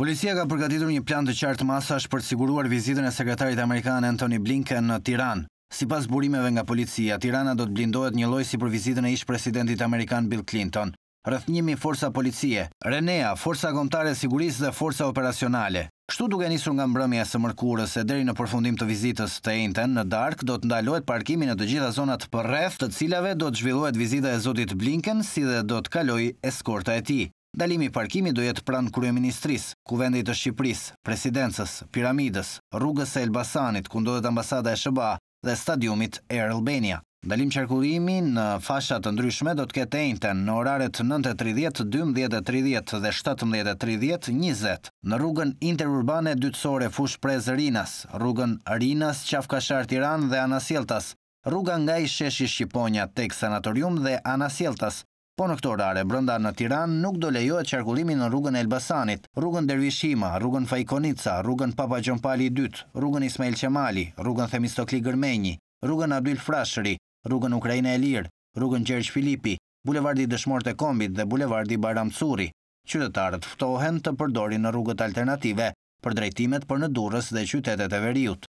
Policia ka përgatitur një plan të qartë masash për të siguruar vizitën e sekretarit amerikan Anthony Blinken në Tiranë. Sipas burimeve nga policia, Tirana do të blindohet një lloj si për vizitën e ish presidentit amerikan Bill Clinton. Rreth 1000 forca policie, RENEA, forca kombëtare sigurisë dhe forca operacionale. Kështu duke nisur nga mbrëmja së mërkurës e deri në përfundim të vizitës të ejnëten në Dark, do të ndalohet parkimi në të gjitha zonat përreth, të cilave do të zhvillohet vizita e zotit Blinken si dhe do të kalojë eskorta e tij. Dalimi i parkimit do jetë pranë kryeministris, kuvendit të Shqipëris, presidencës, piramides, rrugës e Elbasanit, ku ndodhet ambasada e Shëba dhe stadiumit Air Albania. Dalim qarkullimi në fashat të ndryshme do të ketë ejnëten në oraret 9.30, 12.30 dhe 17.30, 20.00, Në rrugën interurbane dytësore fush prez Rinas, rrugën Rinas, Qafkashar Tiran dhe Anasjeltas, rruga nga i sheshi Shqiponia tek sanatorium dhe Anasjeltas, por në këto rare brënda në Tiran nuk do lejohet qarkullimi në rrugën Elbasanit, rrugën Dervishima, rrugën Fajkonica, rrugën Papa Gjompali II, rrugën Ismail Qemali, rrugën Themistokli Gërmenji, rrugën Abdyl Frashëri, rrugën Ukrajina Elir, rrugën Gjergj Filipi, bulevardi Dëshmorët e Kombit dhe bulevardi Baram Suri. Qytetarët ftohen të përdori në rrugët alternative për drejtimet për në durës dhe qytetet e veriut.